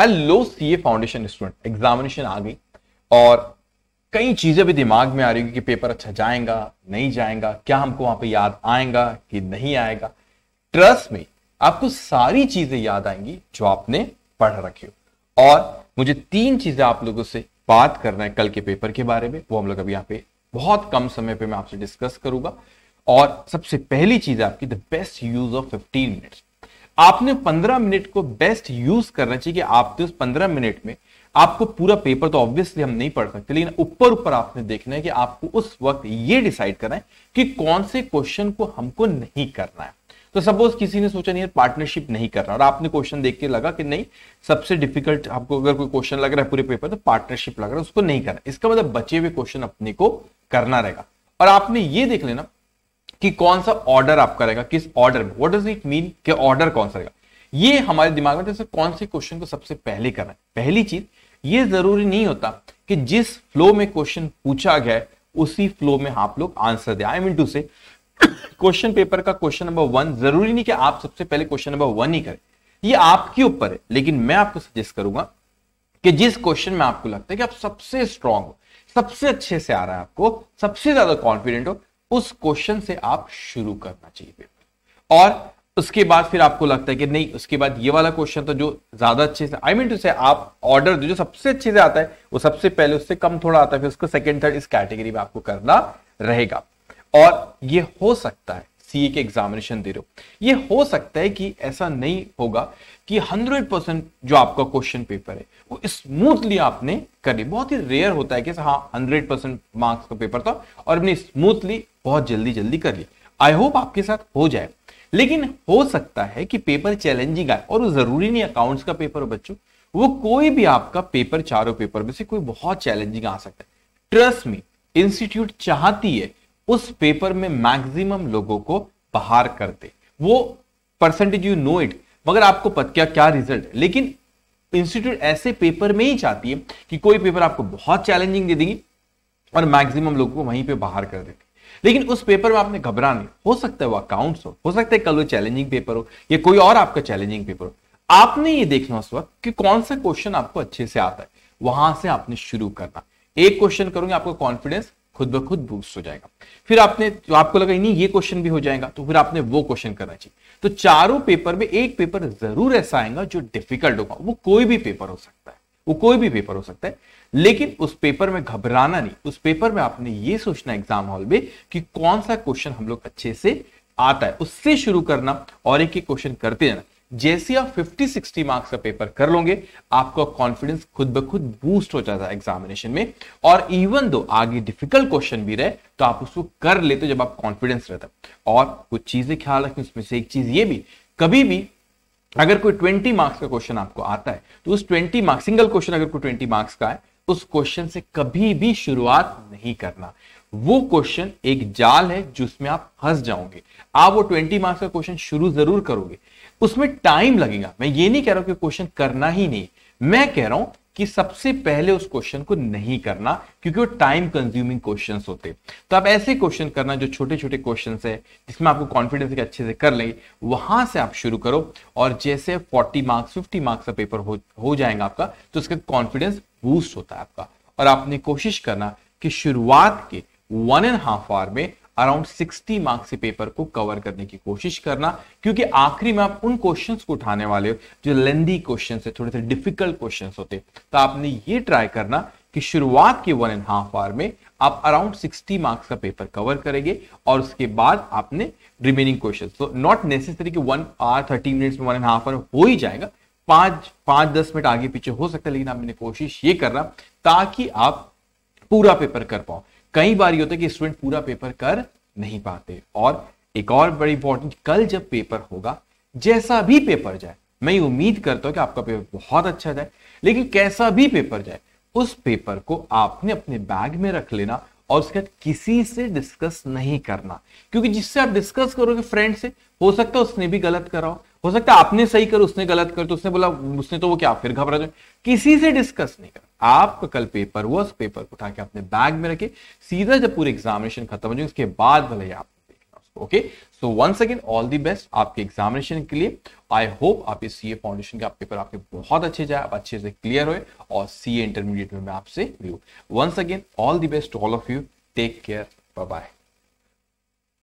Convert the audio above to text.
hello CA foundation student examination आ गई और कई चीजें भी दिमाग में आ रही कि पेपर अच्छा जाएगा नहीं जाएगा क्या हमको वहां पे याद आएगा कि नहीं आएगा ट्रस्ट में आपको सारी चीजें याद आएंगी जो आपने पढ़ रखी हो और मुझे तीन चीजें आप लोगों से बात करना है कल के पेपर के बारे में वो हम लोग अभी यहाँ पे बहुत कम समय पे मैं आपसे डिस्कस करूंगा और सबसे पहली चीज है आपकी the best use of fifteen minutes आपने 15 मिनट को बेस्ट यूज करना चाहिए कि आपने तो उस 15 मिनट में आपको पूरा पेपर तो ऑब्वियसली हम नहीं पढ़ सकते लेकिन ऊपर ऊपर आपने देखना है कि आपको उस वक्त ये डिसाइड करना है कि कौन से क्वेश्चन को हमको नहीं करना है तो सपोज किसी ने सोचा नहीं पार्टनरशिप नहीं करना और आपने क्वेश्चन देख के लगा कि नहीं सबसे डिफिकल्ट आपको अगर कोई क्वेश्चन लग रहा है पूरे पेपर तो पार्टनरशिप लग रहा है उसको नहीं करना इसका मतलब बचे हुए क्वेश्चन अपने को करना रहेगा और आपने ये देख लेना कि कौन सा ऑर्डर आपका रहेगा किस ऑर्डर में वट डज इट मीन के ऑर्डर कौन सा रहेगा ये हमारे दिमाग में जैसे कौन से क्वेश्चन को सबसे पहले करना है पहली चीज ये जरूरी नहीं होता कि जिस फ्लो में क्वेश्चन पूछा गया है उसी फ्लो में आप लोग आंसर दें I mean to say question paper का क्वेश्चन नंबर वन जरूरी नहीं कि आप सबसे पहले क्वेश्चन नंबर वन ही करें ये आपके ऊपर है लेकिन मैं आपको सजेस्ट करूंगा कि जिस क्वेश्चन में आपको लगता है कि आप सबसे स्ट्रांग हो सबसे अच्छे से आ रहा है आपको सबसे ज्यादा कॉन्फिडेंट हो उस क्वेश्चन से आप शुरू करना चाहिए पेपर और उसके बाद फिर आपको लगता है कि नहीं उसके बाद ये वाला क्वेश्चन तो जो ज्यादा अच्छे से आई मीन टू से आप ऑर्डर जो सबसे अच्छे से आता है वो सबसे पहले उससे कम थोड़ा आता है फिर उसको सेकेंड थर्ड इस कैटेगरी में आपको करना रहेगा और ये हो सकता है सी के एग्जामिनेशन दे रहे हो ये हो सकता है कि ऐसा नहीं होगा कि हंड्रेड परसेंट जो आपका क्वेश्चन पेपर है वो स्मूथली आपने कर ली बहुत ही रेयर होता है कि हाँ हंड्रेड परसेंट मार्क्स का पेपर था और आपने स्मूथली बहुत जल्दी जल्दी कर लिया आई होप आपके साथ हो जाए लेकिन हो सकता है कि पेपर चैलेंजिंग आए और वो जरूरी नहीं अकाउंट्स का पेपर हो बच्चों वो कोई भी आपका पेपर चारों पेपर में से कोई बहुत चैलेंजिंग आ सकता है ट्रस्ट में इंस्टीट्यूट चाहती है उस पेपर में मैक्सिमम लोगों को बाहर करते वो परसेंटेज यू नो इट मगर आपको पता क्या क्या रिजल्ट लेकिन इंस्टीट्यूट ऐसे पेपर में ही चाहती है कि कोई पेपर आपको बहुत चैलेंजिंग दे देगी और मैक्सिमम लोगों को वहीं पे बाहर कर देती लेकिन उस पेपर में आपने घबरा नहीं हो सकता है वो अकाउंट्स हो हो सकता है कल वो चैलेंजिंग पेपर हो या कोई और आपका चैलेंजिंग पेपर हो आपने ये देखना उस वक्त कि कौन सा क्वेश्चन आपको अच्छे से आता है वहां से आपने शुरू करना एक क्वेश्चन करूंगे आपको कॉन्फिडेंस खुद ब खुद बूस्ट हो जाएगा फिर आपने तो आपको लगा नहीं ये क्वेश्चन भी हो जाएगा तो फिर आपने वो क्वेश्चन करना चाहिए तो चारों पेपर में एक पेपर जरूर ऐसा आएगा जो डिफिकल्ट होगा वो कोई भी पेपर हो सकता है वो कोई भी पेपर हो सकता है लेकिन उस पेपर में घबराना नहीं उस पेपर में आपने ये सोचना एग्जाम हॉल में कि कौन सा क्वेश्चन हम लोग अच्छे से आता है उससे शुरू करना और एक एक क्वेश्चन करते जाना जैसे आप 50 60 मार्क्स का पेपर कर लोगे आपका कॉन्फिडेंस खुद ब खुद बूस्ट हो जाता है एग्जामिनेशन में और इवन दो आगे डिफिकल्ट क्वेश्चन भी रहे तो आप उसको कर लेते जब आप कॉन्फिडेंस रहता और कुछ चीजें ख्याल रखें उसमें से एक चीज ये भी कभी भी अगर कोई ट्वेंटी मार्क्स का क्वेश्चन आपको आता है तो उस ट्वेंटी मार्क्स सिंगल क्वेश्चन अगर कोई ट्वेंटी मार्क्स का है उस क्वेश्चन से कभी भी शुरुआत नहीं करना वो क्वेश्चन एक जाल है जिसमें आप फंस जाओगे आप वो ट्वेंटी मार्क्स का क्वेश्चन शुरू जरूर करोगे उसमें टाइम लगेगा मैं ये नहीं कह रहा हूं कि क्वेश्चन करना ही नहीं मैं कह रहा हूं कि सबसे पहले उस क्वेश्चन को नहीं करना क्योंकि वो टाइम कंज्यूमिंग क्वेश्चन होते तो आप ऐसे क्वेश्चन करना जो छोटे छोटे क्वेश्चन है जिसमें आपको कॉन्फिडेंस अच्छे से कर लेंगे वहां से आप शुरू करो और जैसे 40 मार्क्स 50 मार्क्स का पेपर हो, हो जाएगा आपका तो उसका कॉन्फिडेंस बूस्ट होता है आपका और आपने कोशिश करना कि शुरुआत के वन एंड हाफ आवर में अराउंड 60 मार्क्स के पेपर को कवर करने की कोशिश करना क्योंकि आखिरी में आप उन क्वेश्चन को उठाने वाले हो जो लेंदी क्वेश्चन है थोड़े से डिफिकल्ट क्वेश्चन होते तो आपने ये ट्राई करना कि शुरुआत के वन एंड हाफ आवर में आप अराउंड 60 मार्क्स का पेपर कवर करेंगे और उसके बाद आपने रिमेनिंग क्वेश्चन तो नॉट नेसेसरी कि वन आवर थर्टी मिनट्स में वन एंड हाफ आवर हो ही जाएगा पांच पांच दस मिनट आगे पीछे हो सकता है लेकिन आपने कोशिश ये करना ताकि आप पूरा पेपर कर पाओ कई बार ये होता है कि स्टूडेंट पूरा पेपर कर नहीं पाते और एक और बड़ी इंपॉर्टेंट कल जब पेपर होगा जैसा भी पेपर जाए मैं ये उम्मीद करता हूं कि आपका पेपर बहुत अच्छा जाए लेकिन कैसा भी पेपर जाए उस पेपर को आपने अपने बैग में रख लेना और उसके बाद किसी से डिस्कस नहीं करना क्योंकि जिससे आप डिस्कस करोगे फ्रेंड से हो सकता है उसने भी गलत करा हो हो सकता है आपने सही कर उसने गलत कर तो उसने बोला उसने तो वो क्या फिर घबरा जाए किसी से डिस्कस नहीं करना आपका कल पेपर हुआ उस पेपर को उठा के अपने बैग में रखे सीधा जब पूरे एग्जामिनेशन खत्म हो जाए उसके बाद भले ही आप देखना उसको okay so once again all the best आपके एग्जामिनेशन के लिए आई होप आपके सी ए फाउंडेशन का पेपर आपके बहुत अच्छे जाए आप अच्छे से क्लियर हो और सी ए इंटरमीडिएट में मैं आपसे व्यू once again all the best all of you take care bye bye